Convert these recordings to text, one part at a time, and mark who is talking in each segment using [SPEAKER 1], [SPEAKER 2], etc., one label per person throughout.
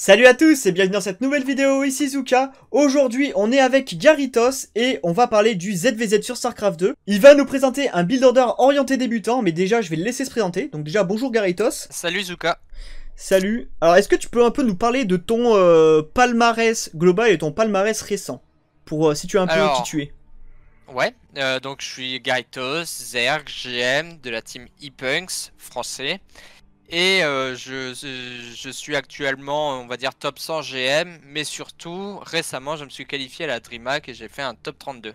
[SPEAKER 1] Salut à tous et bienvenue dans cette nouvelle vidéo, ici Zuka. Aujourd'hui, on est avec Garitos et on va parler du ZVZ sur StarCraft 2. Il va nous présenter un build order orienté débutant, mais déjà, je vais le laisser se présenter. Donc déjà, bonjour Garitos. Salut Zuka. Salut. Alors, est-ce que tu peux un peu nous parler de ton euh, palmarès global et ton palmarès récent Pour euh, situer un peu qui tu es.
[SPEAKER 2] Ouais, euh, donc je suis Garitos, Zerg, GM de la team e-Punks français. Et euh, je, suis actuellement, on va dire, top 100 GM, mais surtout, récemment, je me suis qualifié à la DreamHack et j'ai fait un top 32.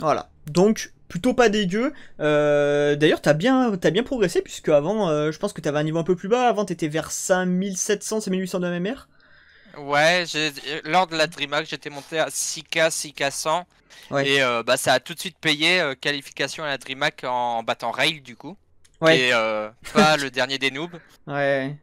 [SPEAKER 2] Voilà,
[SPEAKER 1] donc plutôt pas dégueu. Euh, d'ailleurs, t'as bien, bien progressé, puisque avant, euh, je pense que t'avais un niveau un peu plus bas. Avant, t'étais vers 5700, 5800 de MMR.
[SPEAKER 2] Ouais, lors de la DreamHack, j'étais monté à 6K, 6K 100. Et bah, ça a tout de suite payé, qualification à la DreamHack en battant Rail, du coup ouais. Euh, pas le dernier des noobs.
[SPEAKER 1] Ouais.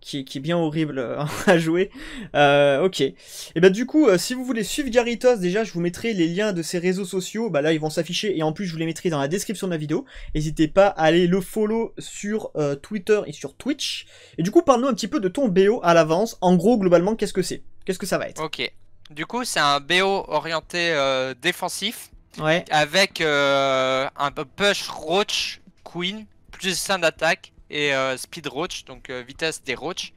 [SPEAKER 1] Qui, est bien horrible euh, à jouer. Euh, ok. Et eh bah ben, du coup, si vous voulez suivre Garitos, déjà je vous mettrai les liens de ses réseaux sociaux. Bah là ils vont s'afficher et en plus je vous les mettrai dans la description de la vidéo. N'hésitez pas à aller le follow sur Twitter et sur Twitch. Et du coup parle-nous un petit peu de ton BO à l'avance. En gros globalement qu'est-ce que c'est Qu'est-ce
[SPEAKER 2] que ça va être Ok. Du coup c'est un BO orienté défensif. Ouais. Avec un push roach queen plus 5 d'attaque et euh, speed roach, donc euh, vitesse des roach.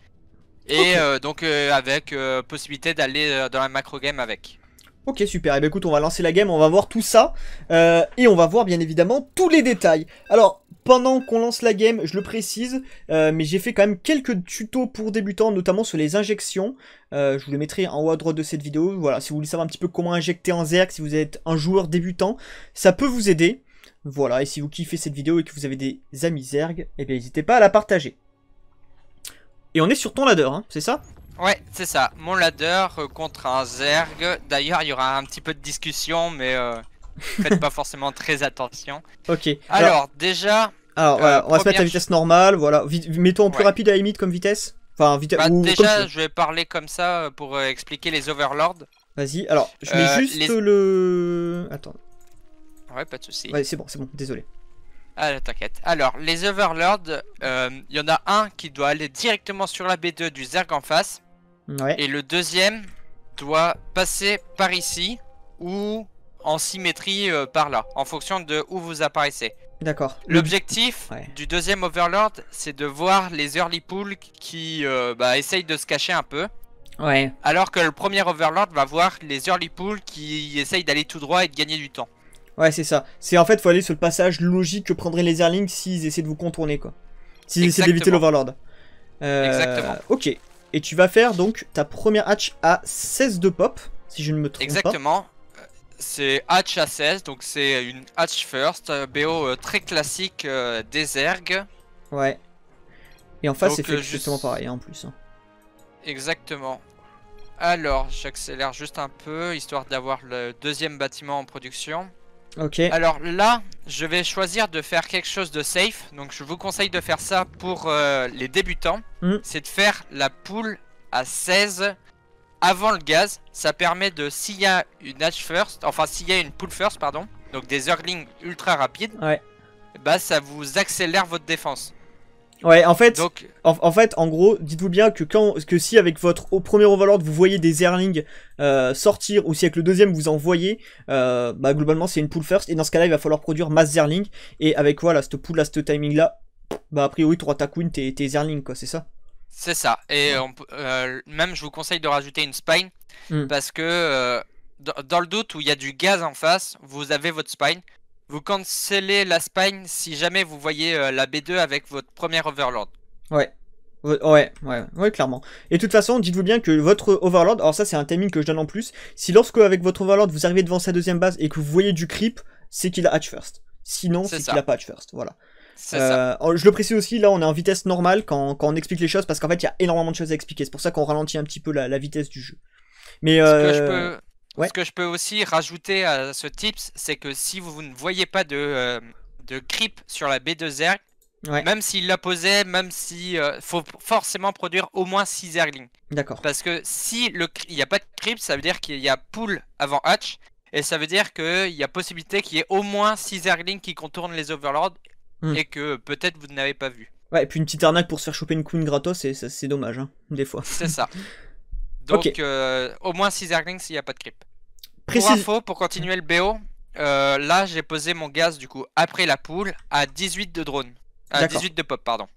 [SPEAKER 2] Et euh, donc avec possibilité d'aller dans la macro game avec.
[SPEAKER 1] Ok super, et eh ben, écoute on va lancer la game, on va voir tout ça et on va voir bien évidemment tous les détails. Alors pendant qu'on lance la game, je le précise, mais j'ai fait quand même quelques tutos pour débutants, notamment sur les injections. je vous les mettrai en haut à droite de cette vidéo, voilà, si vous voulez savoir un petit peu comment injecter en Zerg, si vous êtes un joueur débutant, ça peut vous aider. Voilà, et si vous kiffez cette vidéo et que vous avez des amis Zerg eh bien n'hésitez pas à la partager. Et on est sur ton ladder, hein, c'est ça
[SPEAKER 2] Ouais, c'est ça. Mon ladder euh, contre un zerg. D'ailleurs, il y aura un petit peu de discussion, mais euh, faites pas forcément très attention.
[SPEAKER 1] Ok. Alors, déjà... Alors, voilà, euh, on va se mettre à vitesse normale, voilà. Mets-toi en plus rapide à la limite comme vitesse. Enfin, bah, déjà, je
[SPEAKER 2] vais parler comme ça pour expliquer les overlords.
[SPEAKER 1] Vas-y, alors, je mets juste le... Attends.
[SPEAKER 2] Ouais, pas de souci. Ouais, c'est bon, c'est bon, désolé. Ah, t'inquiète. Alors, les Overlords, il euh, y en a un qui doit aller directement sur la B2 du Zerg en face. Ouais. Et le deuxième doit passer par ici ou en symétrie euh, par là, en fonction de où vous apparaissez. D'accord. L'objectif du deuxième Overlord, c'est de voir les early pools qui euh, bah, essayent de se cacher un peu. Ouais. Alors que le premier Overlord va voir les early pools qui essayent d'aller tout droit et de gagner du temps. Ouais, c'est
[SPEAKER 1] ça. C'est en fait, faut aller sur le passage logique que prendraient les airlings s'ils essaient de vous contourner, quoi. S'ils essaient d'éviter l'overlord. Euh, Exactement. Ok. Et tu vas faire donc ta première hatch à 16 de pop, si je ne me trompe pas. Exactement.
[SPEAKER 2] Euh, c'est hatch à 16, donc c'est une hatch first, euh, BO très classique des ergs.
[SPEAKER 1] Ouais. Et en face, c'est fait justement pareil hein, en plus. Hein.
[SPEAKER 2] Exactement. Alors, j'accélère juste un peu, histoire d'avoir le deuxième bâtiment en production. Alors là, je vais choisir de faire quelque chose de safe. Donc je vous conseille de faire ça pour euh, les débutants. Hmm. C'est de faire la poule à 16 avant le gaz. Ça permet de, s'il y a une hatch first, enfin s'il y a une poule first, pardon, donc des hurlings ultra rapides, ouais. bah ça vous accélère votre défense. Ouais,
[SPEAKER 1] en fait, en, fait, en gros, dites-vous bien que quand, que si avec votre au premier Overlord vous voyez des Erlings euh, sortir, ou si avec le deuxième vous en voyez, euh, bah globalement c'est une pool first. Et dans ce cas-là, il va falloir produire masse Zerling. Et avec voilà, cette pool là, ce timing là, bah a priori tu auras ta tes, tes quoi, c'est ça.
[SPEAKER 2] C'est ça. Et euh, même je vous conseille de rajouter une spine hmm. parce que dans, le doute où il y a du gaz en face, vous avez votre spine vous cancellez la spine si jamais vous voyez euh, la B2 avec votre premier Overlord.
[SPEAKER 1] Ouais. Ouais, ouais, ouais, clairement. Et de toute façon, dites-vous bien que votre Overlord, alors ça c'est un timing que je donne en plus, si lorsque avec votre Overlord vous arrivez devant sa deuxième base et que vous voyez du creep, c'est qu'il a hatch first. Sinon, c'est qu'il a pas hatch first, voilà. Euh, je le précise aussi, là on est en vitesse normale quand, on explique les choses parce qu'en fait il y a énormément de choses à expliquer. C'est pour ça qu'on ralentit un petit peu la, vitesse du jeu. Mais euh...
[SPEAKER 2] Ce que je peux aussi rajouter à ce tips, c'est que si vous ne voyez pas de, euh, de creep sur la B2 r même s'il la posait, même si euh, faut forcément produire au moins 6 airlings. D'accord. Parce que si il n'y a pas de creep, ça veut dire qu'il y a pool avant hatch, et ça veut dire qu'il y a possibilité qu'il y ait au moins 6 airlings qui contournent les overlords hmm. et que peut-être vous n'avez pas vu.
[SPEAKER 1] Ouais, et puis une petite arnaque pour se faire choper une queen gratos, c'est dommage, hein, des fois. C'est ça.
[SPEAKER 2] Donc, euh, au moins 6 Zerglings s'il n'y a pas de creep. Pour info, pour continuer le BO, euh, là j'ai posé mon gaz du coup après la poule à 18 de drone. À 18 de pop, pardon.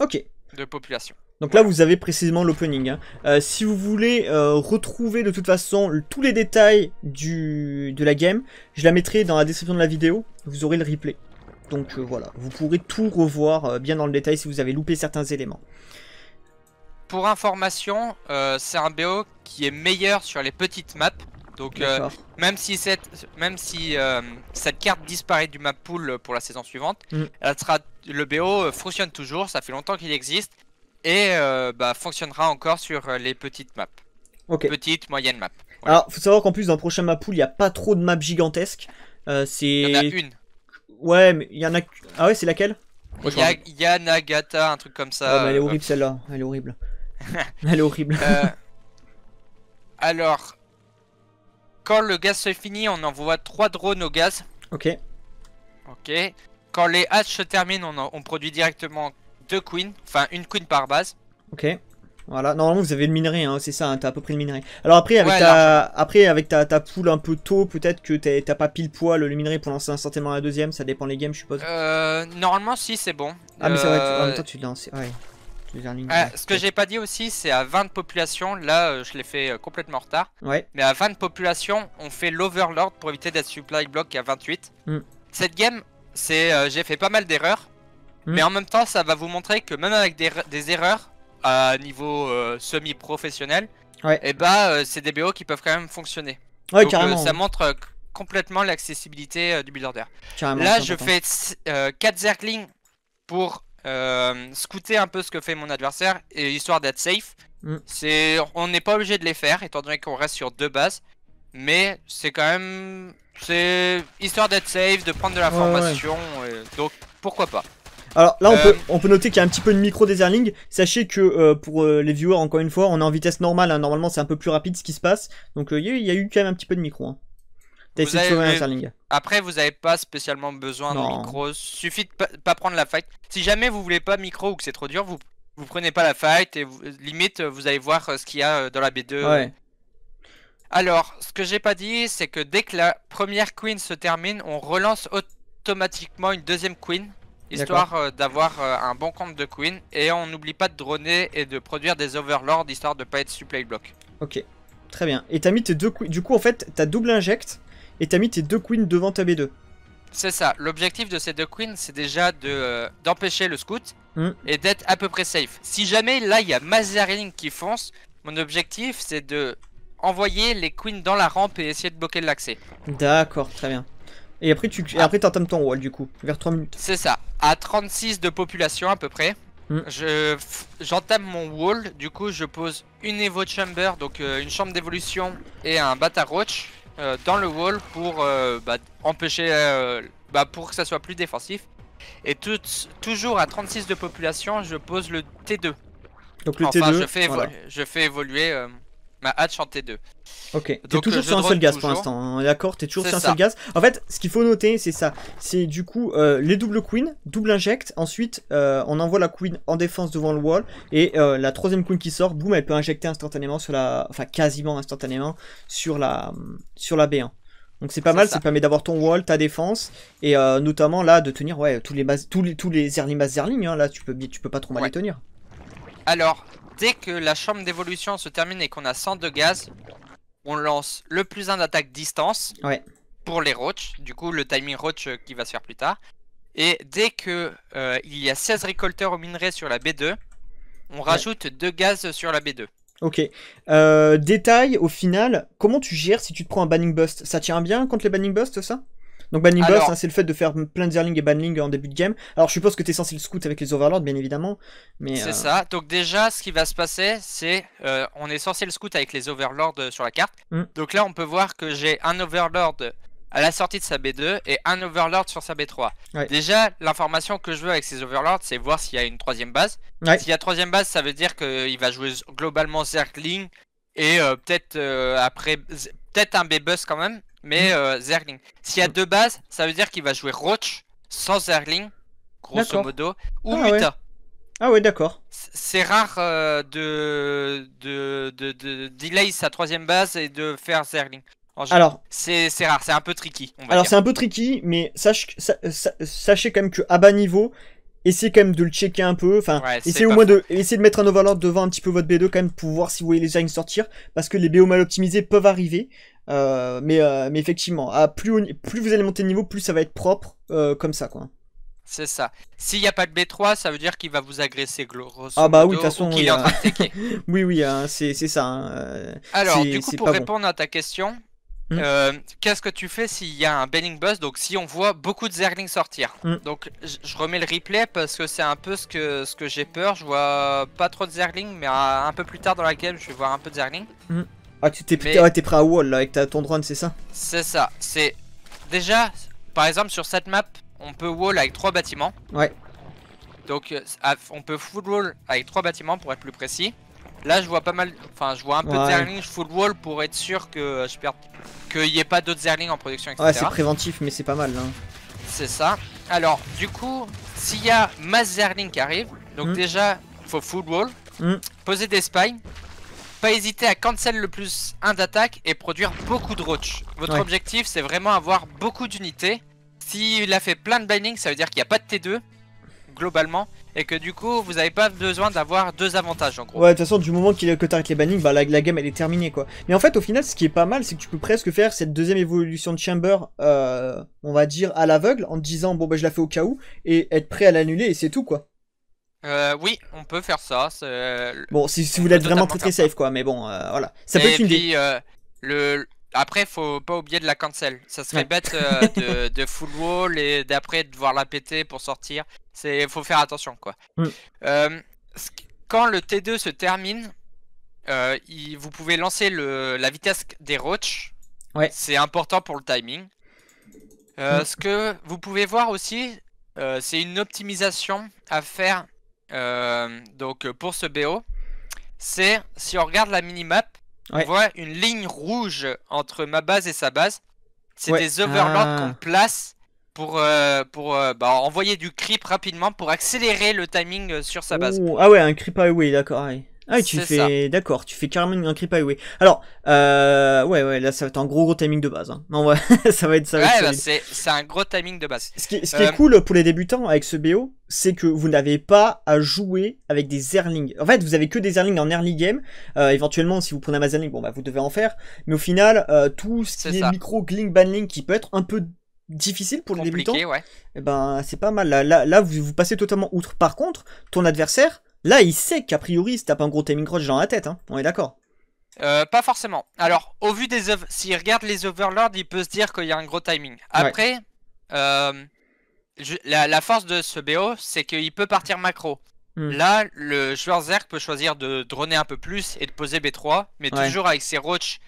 [SPEAKER 2] Ok. De population.
[SPEAKER 1] Donc là, vous avez précisément l'opening. Hein. Euh, si vous voulez retrouver de toute façon tous les détails de la game, je la mettrai dans la description de la vidéo. Vous aurez le replay. Donc voilà, vous pourrez tout revoir bien dans le détail si vous avez loupé certains éléments
[SPEAKER 2] pour information, euh, c'est un BO qui est meilleur sur les petites maps. Donc euh, même si cette même si euh, cette carte disparaît du map pool pour la saison suivante, mm. le BO fonctionne toujours, ça fait longtemps qu'il existe et bah, fonctionnera encore sur les petites maps. Petites, Petite, moyenne map.
[SPEAKER 1] Alors, faut savoir qu'en plus dans le prochain map pool, il n'y a pas trop de maps gigantesques. c'est Il y en a une. Ouais, mais il y en a Ah ouais, c'est laquelle
[SPEAKER 2] il y, Nagata, un truc comme ça. elle est horrible
[SPEAKER 1] celle-là, elle est horrible. Elle est horrible. Euh,
[SPEAKER 2] alors, quand le gaz se finit, on envoie trois drones au gaz. Ok. Ok. Quand les H se terminent, on, produit directement deux queens, enfin une queen par base.
[SPEAKER 1] Ok. Voilà, normalement vous avez le minerai, hein. c'est ça, hein. t'as à peu près le minerai. Alors après, avec, ta, après, avec ta, poule un peu tôt, peut-être que t'as pas pile poil le minerai pour lancer un à la deuxième, ça dépend les games, je suppose.
[SPEAKER 2] Euh, normalement, si, c'est bon. Ah, mais c'est vrai, en même temps, euh,
[SPEAKER 1] tu lances, ouais. Euh, ce que
[SPEAKER 2] j'ai pas dit aussi, c'est à 20 populations. Là, euh, je l'ai fait euh, complètement en retard. Ouais. Mais à 20 populations, on fait l'overlord pour éviter d'être supply block à 28. Mm. Cette game, c'est j'ai fait pas mal d'erreurs. Mm. Mais en même temps, ça va vous montrer que même avec des, erreurs à niveau semi-professionnel, et eh bah ben, c'est des BO qui peuvent quand même fonctionner. ça montre complètement l'accessibilité du builder. Là, je fais 4 zerglings pour euh, scouter un peu ce que fait mon adversaire, et histoire d'être safe. Mm. on n'est pas obligé de les faire, étant donné qu'on reste sur deux bases. Mais c'est quand même, c'est histoire d'être safe, de prendre de la formation. donc pourquoi pas.
[SPEAKER 1] Alors là, on, euh, peut, on peut noter qu'il y a un petit peu de micro earlings. Sachez que euh, pour les viewers, encore une fois, on est en vitesse normale. Hein. Normalement, c'est un peu plus rapide ce qui se passe. Donc il y, a eu quand même un petit peu de micro. Hein.
[SPEAKER 2] Après, vous n'avez pas spécialement besoin de micro. Suffit de pas, pas prendre la fight. Si jamais vous voulez pas micro ou que c'est trop dur, vous, vous prenez pas la fight et limite vous allez voir euh, ce qu'il y a euh, dans la B2. Ouais. Alors, ce que j'ai pas dit, c'est que dès que la première queen se termine, on relance automatiquement une deuxième queen. Histoire euh, d'avoir un bon compte de queen. Et on n'oublie pas de droner et de produire des overlords, histoire de pas être supply block.
[SPEAKER 1] Ok, très bien. Et t'as mis tes deux queens. Du coup, en fait, tu as double inject et t'as mis tes deux queens devant ta B2.
[SPEAKER 2] C'est ça, l'objectif de ces deux queens, c'est déjà euh, d'empêcher de, le scout hmm. et d'être à peu près safe. Si jamais là il y a Mazarine qui fonce, mon objectif c'est de envoyer les queens dans la rampe et essayer de bloquer l'accès.
[SPEAKER 1] D'accord, très bien. Et après tu et ah. t'entames ton wall du coup, vers 3 minutes.
[SPEAKER 2] C'est ça, à 36 de population à peu près. Hmm. Je j'entame mon wall, du coup je pose une Evo Chamber, donc euh, une chambre d'évolution et un Bata Roach euh, dans le wall pour euh, bah, empêcher, euh, bah, pour que ça soit plus défensif. Et toujours à 36 de population, je pose le T2. Donc le je fais, je fais évoluer Ma en t 2
[SPEAKER 1] Ok, t'es toujours sur un seul gaz pour l'instant, d'accord T'es toujours sur un seul gaz. En fait, ce qu'il faut noter, c'est ça. C'est du coup les doubles queens, double inject. Ensuite, on envoie la queen en défense devant le wall. Et la troisième queen qui sort, boum, elle peut injecter instantanément sur la. Enfin, quasiment instantanément sur la, sur la B1. Donc c'est pas mal, ça. permet d'avoir ton wall, ta défense, et notamment là de tenir ouais, tous les, bases, tous les, tous les là tu peux, tu peux pas trop mal les tenir.
[SPEAKER 2] Alors, Dès que la chambre d'évolution se termine et qu'on a 100 de gaz, on lance le plus 1 d'attaque distance pour les roaches, Du coup, le timing roach euh, qui va se faire plus tard. Et dès que euh, il y a 16 récolteurs au minerai sur la B2, on rajoute 2 gaz sur la B2.
[SPEAKER 1] Ok. Euh, détail, au final, comment tu gères si tu te prends un banning bust Ça tient bien contre les banning busts ça donc Banning Boss, hein, c'est le fait de faire plein de Zerling et Banling en début de game. Alors je suppose que tu es censé le scout avec les Overlords, bien évidemment.
[SPEAKER 2] mais C'est euh, ça. Donc déjà, ce qui va se passer, c'est euh, on est censé le scout avec les Overlords euh, sur la carte. Hmm. Donc là, on peut voir que j'ai un Overlord à la sortie de sa B2 et un Overlord sur sa B3. Déjà, l'information que je veux avec ces Overlords, c'est voir s'il y a une troisième base. S'il y a troisième base, ça veut dire qu'il va jouer globalement Zerling et peut-être après peut-être un B-Bus quand même mais hmm. euh, Zerling. S'il y a hmm. deux bases, ça veut dire qu'il va jouer Roach sans Zerling, grosso modo, ou ah Muta.
[SPEAKER 1] Ah ouais, d'accord.
[SPEAKER 2] C'est rare euh, de, de, delay sa troisième base et de faire Zerling. alors, c'est rare, c'est un peu tricky. alors, c'est un peu
[SPEAKER 1] tricky, mais sache, sachez quand même que à bas niveau, essayez quand même de le checker un peu. Enfin, essayez au moins de, essayer de mettre un overlord devant un petit peu votre B2 quand même pour voir si vous voyez les Zerling sortir. Parce que les BO mal optimisés peuvent arriver. Euh, mais, euh, mais effectivement, à plus, plus vous allez monter de niveau, plus ça va être propre, euh, comme ça, quoi.
[SPEAKER 2] C'est ça. S'il n'y a pas de B3, ça veut dire qu'il va vous agresser grosso Ah bah oui, de toute façon, hein.
[SPEAKER 1] Oui, oui, hein, c'est ça. Hein, Alors, du coup, pour répondre
[SPEAKER 2] à ta question, hmm. qu'est-ce que tu fais s'il y a un banning Buzz Donc, si on voit beaucoup de Zerling sortir. Hmm. Donc, je remets le replay parce que c'est un peu ce que, ce que j'ai peur. Je vois pas trop de Zerling, mais un peu plus tard dans la game, je vais voir un peu de Zerling.
[SPEAKER 1] Hmm. Ah, tu ah, t'es prêt à wall là avec ta, ton drone, c'est ça
[SPEAKER 2] C'est ça. C'est déjà, par exemple, sur cette map, on peut wall avec trois bâtiments. Ouais. Donc, euh, on peut full wall avec trois bâtiments pour être plus précis. Là, je vois pas mal. Enfin, je vois un peu de Zerling, full wall pour être sûr que euh, je perds. Qu'il n'y ait pas d'autres Zerling en production, etc. Ouais, c'est préventif,
[SPEAKER 1] mais c'est pas mal. Hein.
[SPEAKER 2] C'est ça. Alors, du coup, s'il y a masse Zerling qui arrive, donc hmm. déjà, faut full wall, hmm. poser des spines, pas hésiter à cancel le plus 1 d'attaque et produire beaucoup de roach. Votre objectif, c'est vraiment avoir beaucoup d'unités. S'il a fait plein de binding, ça veut dire qu'il n'y a pas de T2, globalement, et que du coup, vous n'avez pas besoin d'avoir deux avantages, en gros.
[SPEAKER 1] Ouais, de toute façon, du moment qu'il que t'arrêtes les binding, bah, la, game, elle est terminée, quoi. Mais en fait, au final, ce qui est pas mal, c'est que tu peux presque faire cette deuxième évolution de Chamber, euh, on va dire, à l'aveugle, en disant, bon, bah, je la fais au cas où, et être prêt à l'annuler, et c'est tout, quoi.
[SPEAKER 2] Euh, oui, on peut faire ça. Euh, bon, si, vous voulez être vraiment très très safe, quoi, mais bon, euh,
[SPEAKER 1] voilà. Ça peut être une
[SPEAKER 2] puis, le... Après, faut pas oublier de la cancel. Ça serait bête de, full wall et d'après devoir la péter pour sortir. C'est faut faire attention quoi. Mm. quand le T2 se termine, vous pouvez lancer la vitesse des roaches. Ouais. C'est important pour le timing. Mm. Ce que vous pouvez voir aussi, c'est une optimisation à faire euh, donc euh, pour ce BO, c'est si on regarde la minimap, on voit une ligne rouge entre ma base et sa base.
[SPEAKER 1] C'est des overlords ah. qu'on
[SPEAKER 2] place pour, euh, pour bah, envoyer du creep rapidement pour accélérer le timing sur sa base. Ah
[SPEAKER 1] ouais, un creep, ah oui, d'accord. Ah ah, tu fais, d'accord, tu fais carrément un creep highway. Alors, euh, ouais, ouais, là, ça va être un gros gros timing de base. Hein. Non, ouais, ça va être ça. Bah,
[SPEAKER 2] c'est un gros timing de base. Ce qui, est euh, cool
[SPEAKER 1] pour les débutants avec ce BO, c'est que vous n'avez pas à jouer avec des airlings. En fait, vous avez que des airlings en early game. Euh, éventuellement, si vous prenez Amazon Link, bon, bah, vous devez en faire. Mais au final, euh, tout ce qui est, micro, Gling banling, qui peut être un peu difficile pour les débutants, eh ben c'est pas mal. Là, là, vous passez totalement outre. Par contre, ton adversaire, Là, il sait qu'a priori, il se tape un gros timing rush dans la tête, hein. on est d'accord.
[SPEAKER 2] Euh, pas forcément. Alors, au vu des œuvres, s'il regarde les Overlords, il peut se dire qu'il y a un gros timing. Après, euh, la, force de ce BO, c'est qu'il peut partir macro. Hmm. Là, le joueur Zerg peut choisir de droner un peu plus et de poser B3, mais toujours avec ses Roach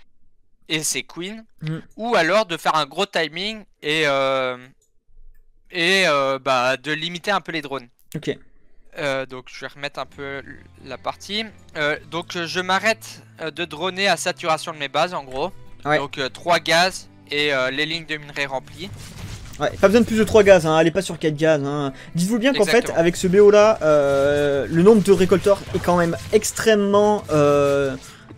[SPEAKER 2] et ses queens. Hmm. ou alors de faire un gros timing et, euh, et euh, bah, de limiter un peu les drones. Ok. Euh, donc je vais remettre un peu la partie. Euh, donc je m'arrête euh, de droner à saturation de mes bases en gros. Donc 3 gaz et les lignes de minerai remplies.
[SPEAKER 1] Ouais, pas besoin de plus de 3 gaz, hein. allez pas sur 4 gaz. Hein. Dites-vous bien qu'en fait avec ce BO là, le nombre de récolteurs est quand même extrêmement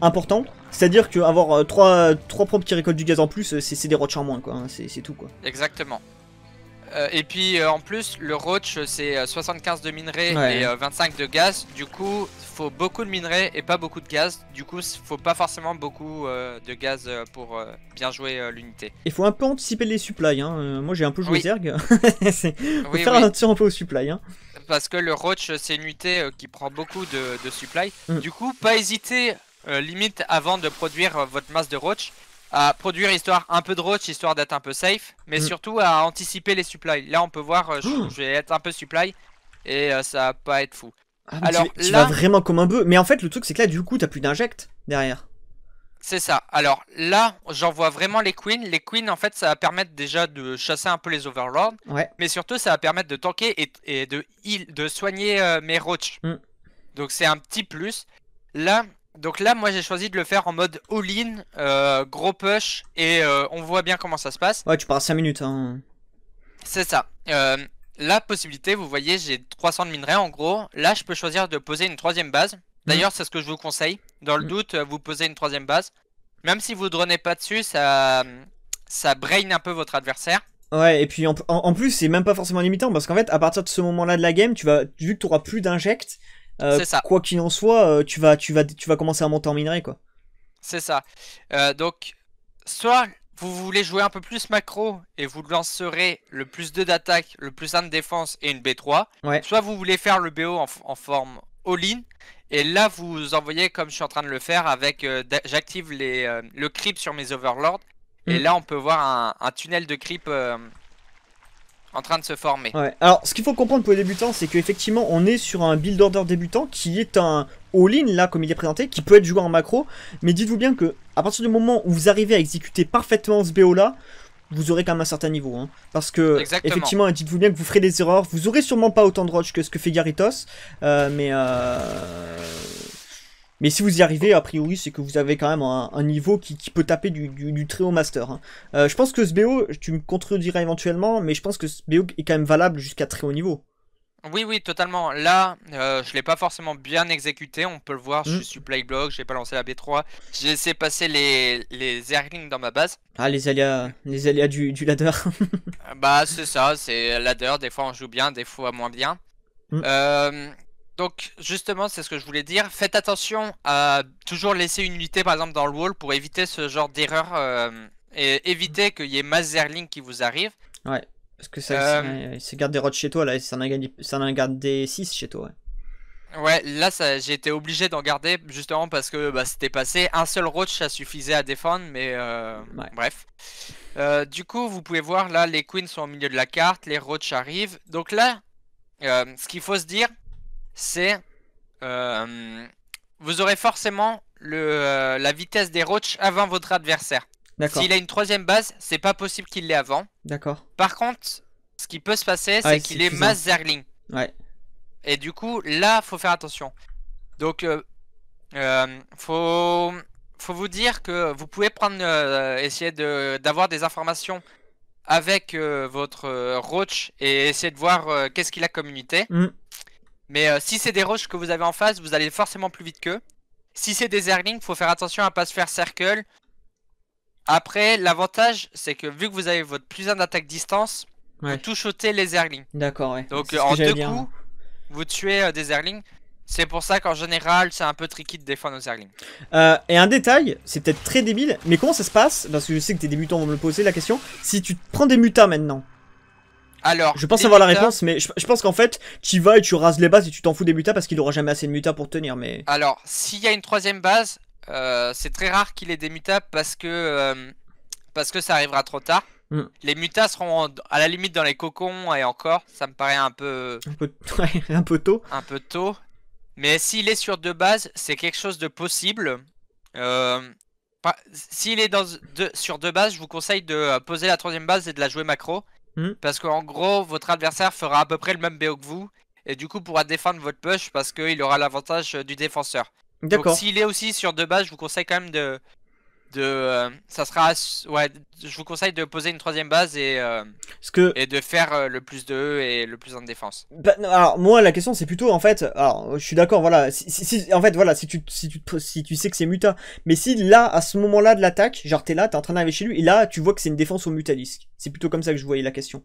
[SPEAKER 1] important. C'est-à-dire qu'avoir 3, propres qui récoltent du gaz en plus, c'est des roches en moins quoi, hein. c'est tout quoi.
[SPEAKER 2] Exactement. Euh, et puis euh, en plus, le roach c'est 75 euh, de minerai et 25 de gaz. Du coup, il faut beaucoup de minerais et pas beaucoup de gaz. Du coup, il faut pas forcément beaucoup de gaz pour bien jouer l'unité.
[SPEAKER 1] Il faut un peu anticiper les supplies. Hein. moi j'ai un peu joué Zerg. faut faire un peu aux supplies. Hein.
[SPEAKER 2] Parce que le roach c'est une unité qui prend beaucoup de, de supply. Mm. Du coup, pas hésiter limite avant de produire votre masse de roach à produire histoire un peu de roach, histoire d'être un peu safe, mais mm. surtout à anticiper les supplies. Là, on peut voir, euh, je, vais être un peu supply et euh, ça va pas être fou. Ah, Alors tu, vas vraiment
[SPEAKER 1] comme un bœuf. Mais en fait, le truc, c'est que là, du coup, t'as plus d'inject derrière.
[SPEAKER 2] C'est ça. Alors là, j'envoie vraiment les queens. Les queens, en fait, ça va permettre déjà de chasser un peu les overlords. Mais surtout, ça va permettre de tanker et, de, heal, de soigner euh, mes roach. Mm. Donc c'est un petit plus. Là, donc là, moi j'ai choisi de le faire en mode all-in, euh, gros push, et euh, on voit bien comment ça se passe.
[SPEAKER 1] Ouais, tu pars 5 minutes. Hein.
[SPEAKER 2] C'est ça. Euh, la possibilité, vous voyez, j'ai 300 de minerais en gros. Là, je peux choisir de poser une troisième base. D'ailleurs, mm. c'est ce que je vous conseille. Dans le mm. doute, vous posez une troisième base. Même si vous dronez pas dessus, ça, ça brain un peu votre adversaire.
[SPEAKER 1] Ouais, et puis en, plus, c'est même pas forcément limitant parce qu'en fait, à partir de ce moment-là de la game, tu vas, vu que tu auras plus d'inject, euh, ça. quoi qu'il en soit, euh, tu, vas, tu, vas, tu vas commencer à monter en minerai. quoi.
[SPEAKER 2] C'est ça. Euh, donc, soit vous voulez jouer un peu plus macro et vous lancerez le plus 2 d'attaque, le plus 1 de défense et une B3. Soit vous voulez faire le BO en, forme all-in. Et là, vous envoyez comme je suis en train de le faire avec. J'active les le creep sur mes overlords. Et mm. là, on peut voir un, tunnel de creep en train de se former.
[SPEAKER 1] Alors, ce qu'il faut comprendre pour les débutants, c'est qu'effectivement, on est sur un build order débutant qui est un all-in, là, comme il est présenté, qui peut être joué en macro. Mais dites-vous bien que à partir du moment où vous arrivez à exécuter parfaitement ce BO-là, vous aurez quand même un certain niveau. Hein. Parce que, effectivement, dites-vous bien que vous ferez des erreurs. Vous aurez sûrement pas autant de rush que ce que fait Garitos. Euh, mais... Euh... Mais si vous y arrivez, a priori, c'est que vous avez quand même un, niveau qui, peut taper du, très haut master. Hein. Euh, je pense que ce BO, tu me contrediras éventuellement, mais je pense que ce BO est quand même valable jusqu'à très haut niveau.
[SPEAKER 2] Oui, oui, totalement. Là, euh, je l'ai pas forcément bien exécuté. On peut le voir, je mm. suis je j'ai pas lancé la B3. J'ai laissé passer les, les airlings dans ma base.
[SPEAKER 1] Ah, les alias, les aléas du, ladder.
[SPEAKER 2] bah, c'est ça, c'est ladder. Des fois, on joue bien, des fois, moins bien. Mm. Euh, donc justement, c'est ce que je voulais dire. Faites attention à toujours laisser une unité par exemple dans le wall pour éviter ce genre d'erreur euh, et éviter qu'il y ait masse qui vous arrive. Ouais, parce que
[SPEAKER 1] ça, euh, c'est garde des rods chez toi là, ça en a gardé 6 chez toi.
[SPEAKER 2] Ouais, ouais là j'ai été obligé d'en garder justement parce que bah, c'était passé. Un seul roach ça suffisait à défendre, mais euh, bref. du coup, vous pouvez voir là, les queens sont au milieu de la carte, les roaches arrivent. Donc là, ce qu'il faut se dire, c'est euh, vous aurez forcément le, euh, la vitesse des roaches avant votre adversaire. S'il a une troisième base, c'est pas possible qu'il l'ait avant. D'accord. Par contre, ce qui peut se passer, c'est qu'il est, qu Et du coup, là, faut faire attention. Donc, euh, faut, faut vous dire que vous pouvez prendre, essayer d'avoir des informations avec votre roach et essayer de voir qu'est-ce qu'il a communiqué. Mm. Mais euh, si c'est des roches que vous avez en face, vous allez forcément plus vite qu'eux. Si c'est des airlings, faut faire attention à pas se faire circle. Après, l'avantage, c'est que vu que vous avez votre plus d'attaque distance, vous tout les airlings. D'accord, ouais. Donc en deux coups, hein. vous tuez euh, des airlings. C'est pour ça qu'en général, c'est un peu tricky de défendre nos Zerglings.
[SPEAKER 1] Euh, et un détail, c'est peut-être très débile, mais comment ça se passe Parce que je sais que tes débutants vont me le poser la question. Si tu prends des mutins maintenant,
[SPEAKER 2] je pense avoir la réponse,
[SPEAKER 1] mais je, pense qu'en fait, tu vas et tu rases les bases et tu t'en fous des mutas parce qu'il n'aura jamais assez de mutas pour tenir. Mais
[SPEAKER 2] alors, s'il y a une troisième base, euh, c'est très rare qu'il ait des mutas parce que euh, parce que ça arrivera trop tard. Hmm. Les mutas seront à la limite dans les cocons et encore, ça me paraît un peu un peu, tôt. Un peu tôt. Mais s'il est sur deux bases, c'est quelque chose de possible. Euh, s'il est dans sur deux bases, je vous conseille de poser la troisième base et de la jouer macro. Hmm. Parce qu'en gros, votre adversaire fera à peu près le même BO que vous. Et du coup, pourra défendre votre push parce qu'il aura l'avantage euh, du défenseur. Donc, s'il est aussi sur deux bases, je vous conseille quand même de, euh, ça sera ouais je vous conseille de poser une troisième base et euh, ce que... et de faire euh, le plus de e et le plus en défense bah,
[SPEAKER 1] alors moi la question c'est plutôt en fait alors je suis d'accord voilà si, en fait voilà si tu si tu si tu sais que c'est muta mais si là à ce moment là de l'attaque genre t'es là t'es en train d'arriver chez lui et là tu vois que c'est une défense au mutalisque c'est plutôt comme ça que je voyais la question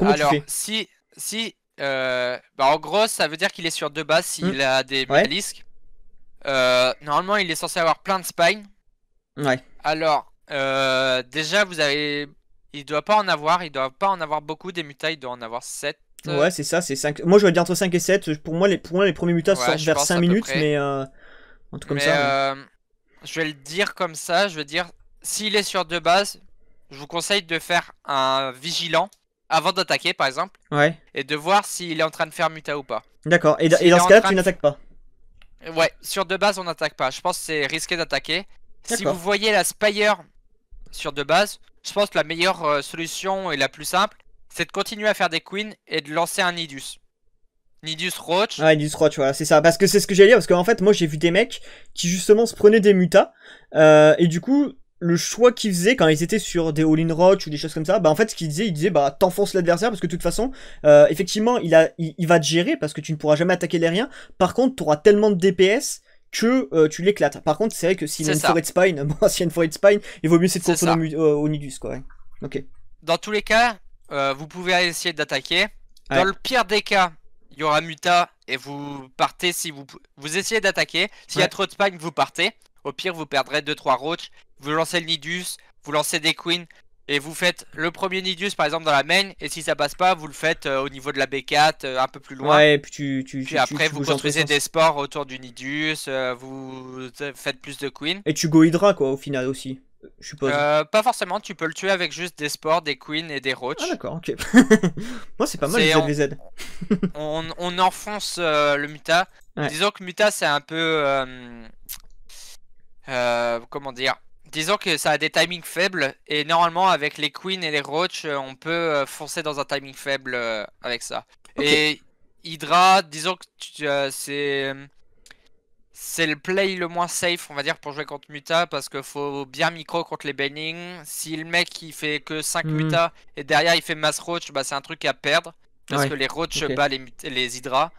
[SPEAKER 1] alors
[SPEAKER 2] si si bah, en gros ça veut dire qu'il est sur deux bases s'il hmm. a des mutalisques normalement il est censé avoir plein de spines alors, euh, déjà, vous avez. Il doit pas en avoir, il doit pas en avoir beaucoup des mutas, il doit en avoir 7. Euh. Ouais, c'est ça, c'est 5. Moi, je
[SPEAKER 1] vais dire entre 5 et 7. Pour moi, les, points les premiers mutas sortent vers 5 minutes, mais. Euh, comme ça.
[SPEAKER 2] je vais le dire comme ça, je vais dire. S'il est sur deux bases, je vous conseille de faire un vigilant avant d'attaquer, par exemple. Et de voir s'il est en train de faire muta ou pas. D'accord, et, dans ce cas-là, tu n'attaques pas. Ouais, sur deux bases, on n'attaque pas. Je pense c'est risqué d'attaquer. Si vous voyez la Spire sur de base, je pense que la meilleure euh, solution et la plus simple, c'est de continuer à faire des queens et de lancer un Nidus. Nidus Roach.
[SPEAKER 1] Ah Nidus Roach, voilà, c'est ça. Parce que c'est ce que j'allais dire, parce qu'en fait, moi, j'ai vu des mecs qui, justement, se prenaient des mutas, euh, et du coup, le choix qu'ils faisaient quand ils étaient sur des all-in roach ou des choses comme ça, bah en fait ce qu'ils disaient, ils disaient bah t'enfonces l'adversaire parce que de toute façon, euh, effectivement il a, il, va te gérer parce que tu ne pourras jamais attaquer les riens. Par contre, auras tellement de DPS que euh, tu l'éclates. Par contre, c'est vrai que si y a une forêt de spine, forêt spine, il vaut mieux essayer de au, nidus, quoi. Ok.
[SPEAKER 2] Dans tous les cas, euh, vous pouvez essayer d'attaquer. Dans le pire des cas, il y aura muta et vous partez si vous vous essayez d'attaquer. S'il y a trop de spine, vous partez. Au pire, vous perdrez 2-3 roaches, Vous lancez le nidus, vous lancez des queens, et vous faites le premier Nidius par exemple dans la main et si ça passe pas vous le faites euh, au niveau de la B4 euh, un peu plus loin ouais, et puis, tu, tu, puis après vous construisez des sports autour du Nidius euh, vous faites plus de queen et
[SPEAKER 1] tu go hydra quoi au final aussi
[SPEAKER 2] je suppose pas forcément tu peux le tuer avec juste des sports des queens et des roaches ah d'accord ok moi c'est pas mal les ZVZ on, enfonce le muta disons que muta c'est un peu comment dire Disons que ça a des timings faibles et normalement avec les queens et les roaches euh, on peut euh, foncer dans un timing faible euh, avec ça. Et Hydra, disons que c'est c'est le play le moins safe, on va dire, pour jouer contre Muta, parce que faut bien micro contre les banning. Si le mec il fait que 5 hmm. Muta et derrière il fait mass roach, bah c'est un truc à perdre, parce que les roaches battent les, les Hydra.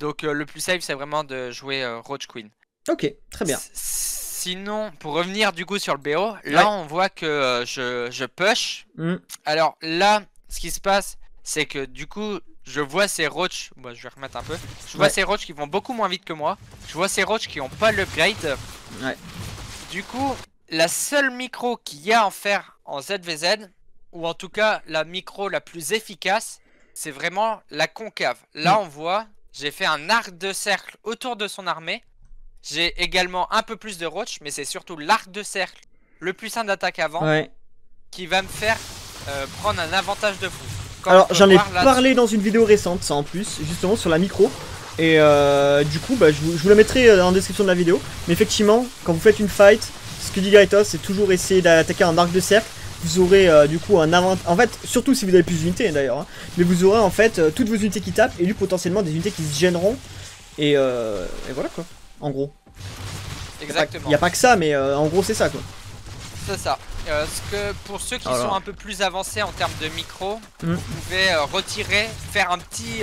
[SPEAKER 2] Donc le plus safe c'est vraiment de jouer roach queen. Ok, très bien. Sinon, pour revenir du coup sur le BO, là on voit que euh, je, push. Mm. Alors là, ce qui se passe, c'est que du coup, je vois ces roaches je vais remettre un peu. Je vois ces roaches qui vont beaucoup moins vite que moi. Je vois ces roaches qui n'ont pas l'upgrade. Ouais. Du coup, la seule micro qu'il y a à faire en ZVZ, ou en tout cas la micro la plus efficace, c'est vraiment la concave. Là, mm. on voit, j'ai fait un arc de cercle autour de son armée. J'ai également un peu plus de roach, mais c'est surtout l'arc de cercle, le plus sain d'attaque avant, qui va me faire euh, prendre un avantage de fou. Alors j'en ai parlé dans
[SPEAKER 1] une vidéo récente, ça en plus, justement sur la micro. Et euh, du coup, bah, je, vous, la mettrai euh, en description de la vidéo. Mais effectivement, quand vous faites une fight, ce que dit Gaitos, c'est toujours essayer d'attaquer en arc de cercle. Vous aurez du coup un avantage. En fait, surtout si vous avez plus d'unités d'ailleurs. Hein. mais vous aurez en fait toutes vos unités qui tapent et lui potentiellement des unités qui se gêneront. et voilà quoi, en gros.
[SPEAKER 2] Exactement. Il n'y a, pas que
[SPEAKER 1] ça, mais euh, en gros, c'est ça quoi.
[SPEAKER 2] C'est ça. Euh, ce que pour ceux qui sont un peu plus avancés en termes de micro, vous hmm. pouvez euh, retirer, faire un petit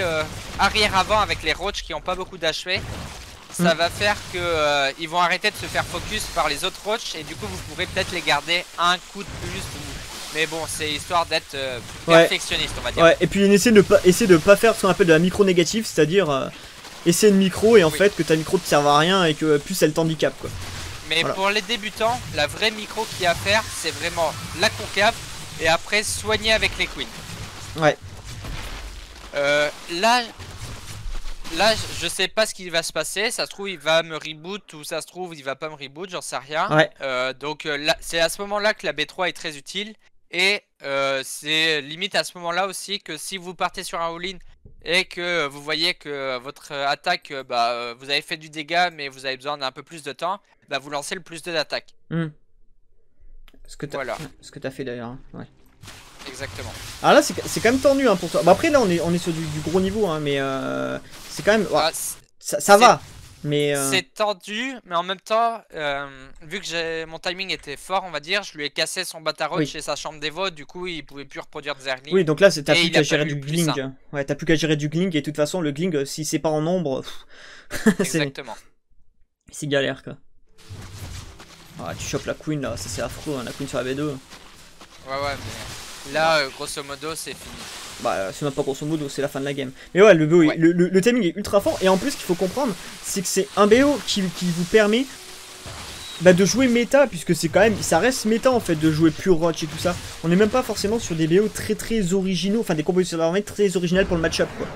[SPEAKER 2] arrière-avant avec les roaches qui n'ont pas beaucoup d'HP. Ça hmm. va faire que ils vont arrêter de se faire focus par les autres roaches et du coup vous pourrez peut-être les garder un coup de plus mais bon, c'est histoire d'être perfectionniste, on va dire. Ouais, et puis essayez
[SPEAKER 1] de ne pas, essayer de pas faire ce qu'on appelle de la micro-négative, c'est-à-dire essayer une micro et en fait que ta micro te sert à rien et que euh, plus elle t'handicape quoi.
[SPEAKER 2] Mais pour les débutants, la vraie micro qu'il y a à faire, c'est vraiment la concave et après soigner avec les queens. Ouais. Euh, là, là, je sais pas ce qui va se passer. Ça se trouve, il va me reboot ou ça se trouve, il va pas me reboot, j'en sais rien. Ouais. Euh, donc, c'est à ce moment-là que la B3 est très utile. Et c'est limite à ce moment-là aussi que si vous partez sur un all-in et que euh, vous voyez que euh, votre euh, attaque, bah, vous avez fait du dégât, mais vous avez besoin d'un peu plus de temps, bah, vous lancez le plus de Mmh.
[SPEAKER 1] Ce que t'as fait d'ailleurs, hein, ouais. Exactement. Ah là, c'est quand même tendu hein, pour toi. Bah, après, là, on est, on est sur du, gros niveau, hein, mais euh, c'est quand même... Ah, ça va, euh, c'est
[SPEAKER 2] tendu, mais en même temps, euh, vu que mon timing était fort, on va dire, je lui ai cassé son Batarot chez sa chambre des votes, du coup, il pouvait plus reproduire des Oui, donc là, t'as plus qu'à gérer du Gling.
[SPEAKER 1] Ouais, t'as plus qu'à gérer du Gling, et de toute façon, le Gling, si c'est pas en nombre, Exactement. c'est galère, quoi. Ah, tu chopes la Queen, là, ça c'est affreux, hein, la Queen sur la B2. Ouais,
[SPEAKER 2] ouais, mais là, euh, grosso modo, c'est fini.
[SPEAKER 1] Bah, euh, c'est même pas grosso modo, c'est la fin de la game. Mais ouais, le, le, timing est ultra fort. Et en plus, ce qu'il faut comprendre, c'est que c'est un BO qui, vous permet bah, de jouer méta, puisque c'est quand même, ça reste méta en fait, de jouer pure roach et tout ça. On n'est même pas forcément sur des BO très très originaux, enfin des compositions d'armée très originales pour le match-up quoi.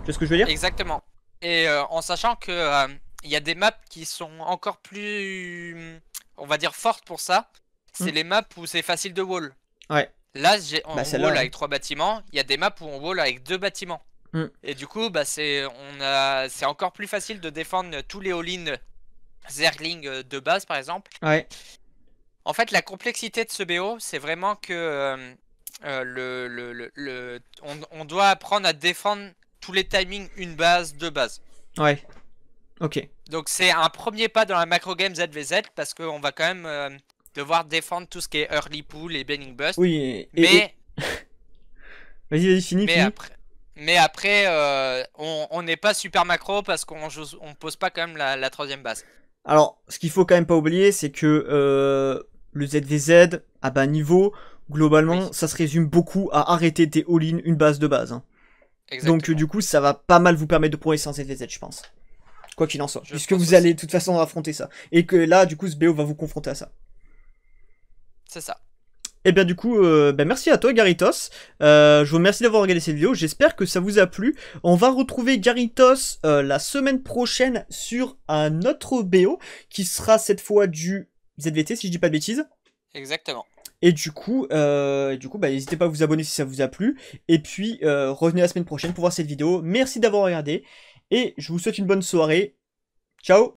[SPEAKER 2] Tu vois ce que je veux dire Exactement. Et euh, en sachant que euh, il y a des maps qui sont encore plus, on va dire, fortes pour ça, c'est hmm. les maps où c'est facile de wall. Ouais. Là, on bah, avec trois bâtiments. Il y a des maps où on wall avec deux bâtiments. Hmm. Et du coup, bah, c'est a... encore plus facile de défendre tous les all-in Zergling euh, de base, par exemple. Ouais. En fait, la complexité de ce BO, c'est vraiment que euh, euh, le, on, doit apprendre à défendre tous les timings une base, deux bases.
[SPEAKER 1] Ouais. Ok.
[SPEAKER 2] Donc c'est un premier pas dans la macro game ZVZ parce qu'on va quand même devoir défendre tout ce qui est early pool et banning bust. Oui, mais. vas-y, vas-y, finis. Mais après. Euh, on n'est pas super macro parce qu'on pose pas quand même la, troisième base.
[SPEAKER 1] Alors, ce qu'il faut quand même pas oublier, c'est que euh, le ZVZ à bas niveau, globalement, ça se résume beaucoup à arrêter tes all-in une base de base. Hein. Donc, du coup, ça va pas mal vous permettre de progresser en ZVZ, je pense. Quoi qu'il en soit, puisque vous allez de toute façon affronter ça. Et que là, du coup, ce BO va vous confronter à ça. C'est ça. Et eh bien du coup, euh, ben, merci à toi Garitos. Euh, je vous remercie d'avoir regardé cette vidéo. J'espère que ça vous a plu. On va retrouver Garitos euh, la semaine prochaine sur un autre BO qui sera cette fois du ZVT si je dis pas de bêtises. Exactement. Et du coup, du coup, ben, n'hésitez pas à vous abonner si ça vous a plu. Et puis revenez la semaine prochaine pour voir cette vidéo. Merci d'avoir regardé et je vous souhaite une bonne soirée. Ciao.